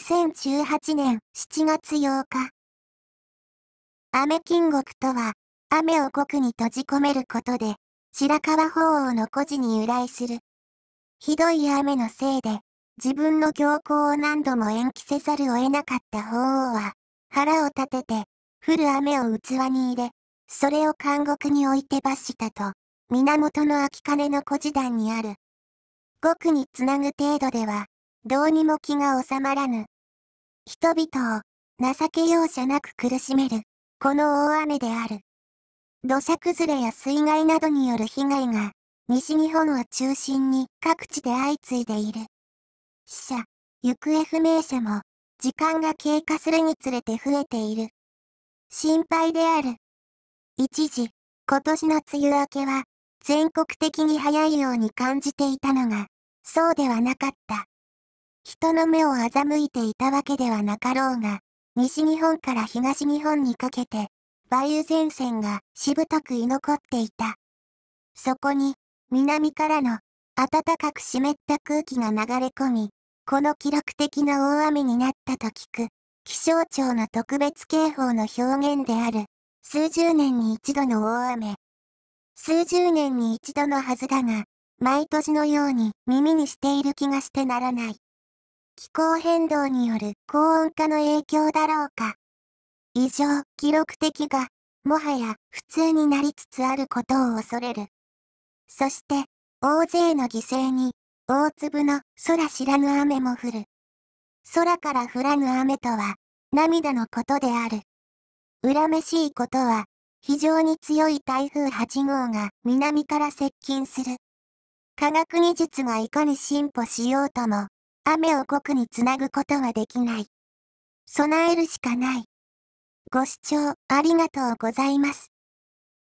2018年7月8日。雨金国とは、雨を国に閉じ込めることで、白川法王の故事に由来する。ひどい雨のせいで、自分の行幸を何度も延期せざるを得なかった法王は、腹を立てて、降る雨を器に入れ、それを監獄に置いて罰したと、源の秋金の故事団にある。獄につなぐ程度では、どうにも気が収まらぬ。人々を情け容赦なく苦しめる、この大雨である。土砂崩れや水害などによる被害が、西日本を中心に各地で相次いでいる。死者、行方不明者も、時間が経過するにつれて増えている。心配である。一時、今年の梅雨明けは、全国的に早いように感じていたのが、そうではなかった。人の目を欺いていたわけではなかろうが、西日本から東日本にかけて、梅雨前線がしぶとく居残っていた。そこに、南からの暖かく湿った空気が流れ込み、この記録的な大雨になったと聞く、気象庁の特別警報の表現である、数十年に一度の大雨。数十年に一度のはずだが、毎年のように耳にしている気がしてならない。気候変動による高温化の影響だろうか。異常、記録的が、もはや普通になりつつあることを恐れる。そして、大勢の犠牲に、大粒の空知らぬ雨も降る。空から降らぬ雨とは、涙のことである。恨めしいことは、非常に強い台風8号が南から接近する。科学技術がいかに進歩しようとも、雨をくにつなぐことはできない。備えるしかない。ご視聴ありがとうございます。